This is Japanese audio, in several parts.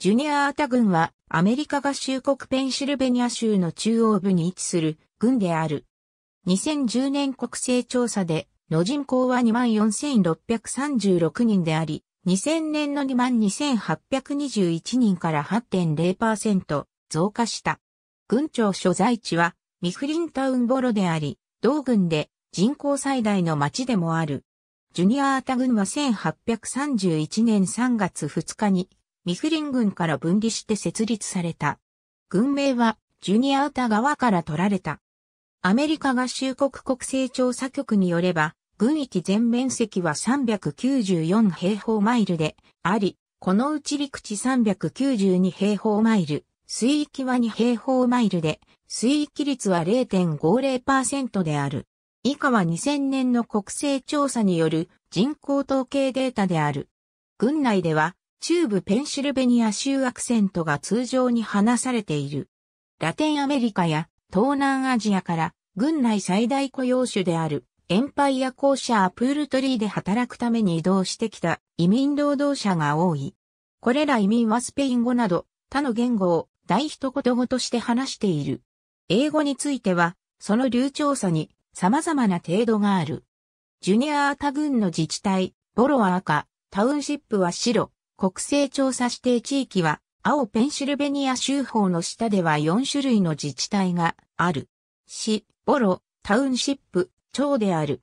ジュニアータ軍はアメリカ合衆国ペンシルベニア州の中央部に位置する軍である。2010年国勢調査での人口は24,636人であり、2000年の22,821人から8.0%増加した。軍庁所在地はミフリンタウンボロであり、同軍で人口最大の町でもある。ジュニアータ軍は1831年3月2日にミフリン軍から分離して設立された。軍名は、ジュニア歌タ側から取られた。アメリカ合衆国国勢調査局によれば、軍域全面積は394平方マイルであり、このうち陸地392平方マイル、水域は2平方マイルで、水域率は0.50%である。以下は2000年の国勢調査による人口統計データである。軍内では中部ペンシルベニア州アクセントが通常に話されている。ラテンアメリカや東南アジアから軍内最大雇用種であるエンパイア校舎アプールトリーで働くために移動してきた移民労働者が多い。これら移民はスペイン語など他の言語を大一言語として話している。英語についてはその流暢さに様々な程度がある。ジュニアータ軍の自治体、ボロアーカ、タウンシップは白、国勢調査指定地域は、青ペンシルベニア州法の下では4種類の自治体がある。市、ボロ、タウンシップ、町である。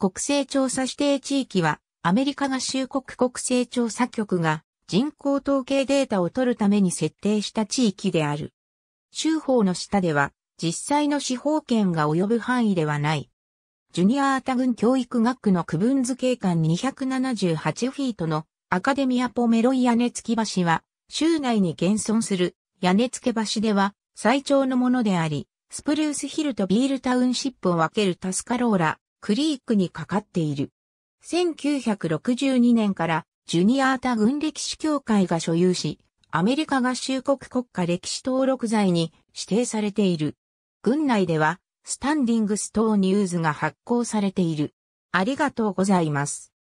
国勢調査指定地域は、アメリカ合衆国国勢調査局が人口統計データを取るために設定した地域である。州法の下では実際の司法権が及ぶ範囲ではない。ジュニアータ郡教育学区の区分図警間278フィートのアカデミアポメロイ屋根付き橋は、州内に現存する屋根付け橋では最長のものであり、スプルースヒルとビールタウンシップを分けるタスカローラ、クリークにかかっている。1962年からジュニアータ軍歴史協会が所有し、アメリカ合衆国国家歴史登録財に指定されている。軍内では、スタンディングストーニューズが発行されている。ありがとうございます。